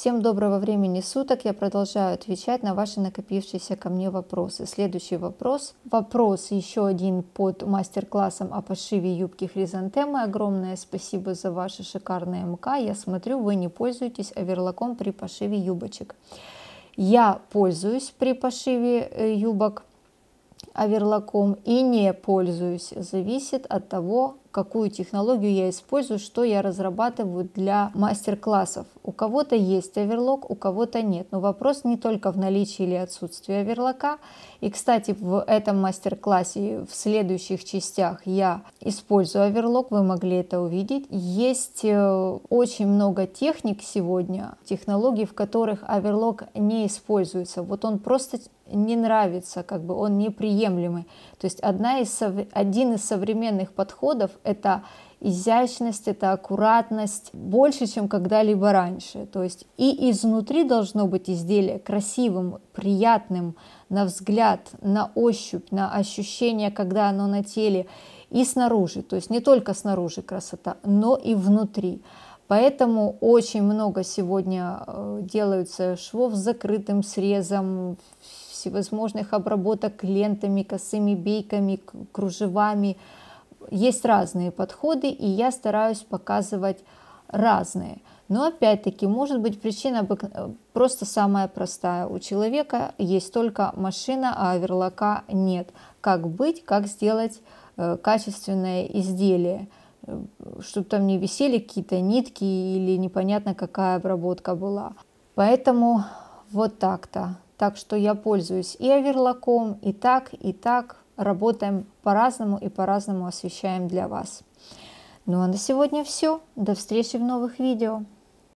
Всем доброго времени суток. Я продолжаю отвечать на ваши накопившиеся ко мне вопросы. Следующий вопрос. Вопрос еще один под мастер-классом о пошиве юбки хризантемы. Огромное спасибо за ваши шикарные МК. Я смотрю, вы не пользуетесь оверлоком а при пошиве юбочек. Я пользуюсь при пошиве э, юбок оверлоком а и не пользуюсь. Зависит от того, какую технологию я использую, что я разрабатываю для мастер-классов. У кого-то есть оверлок, у кого-то нет. Но вопрос не только в наличии или отсутствии оверлока. И, кстати, в этом мастер-классе, в следующих частях я использую оверлок, вы могли это увидеть. Есть э, очень много техник сегодня, технологий, в которых оверлок не используется. Вот он просто не нравится, как бы он неприемлемый. То есть одна из, один из современных подходов это изящность, это аккуратность больше, чем когда-либо раньше. То есть и изнутри должно быть изделие красивым, приятным на взгляд, на ощупь, на ощущение, когда оно на теле, и снаружи. То есть не только снаружи красота, но и внутри. Поэтому очень много сегодня э, делаются швов с закрытым срезом, всевозможных обработок лентами, косыми бейками, кружевами, есть разные подходы, и я стараюсь показывать разные. Но опять-таки, может быть, причина просто самая простая. У человека есть только машина, а верлока нет. Как быть, как сделать э, качественное изделие, э, чтобы там не висели какие-то нитки или непонятно какая обработка была. Поэтому вот так-то. Так что я пользуюсь и оверлоком, и так, и так работаем по-разному и по-разному освещаем для вас. Ну а на сегодня все. До встречи в новых видео.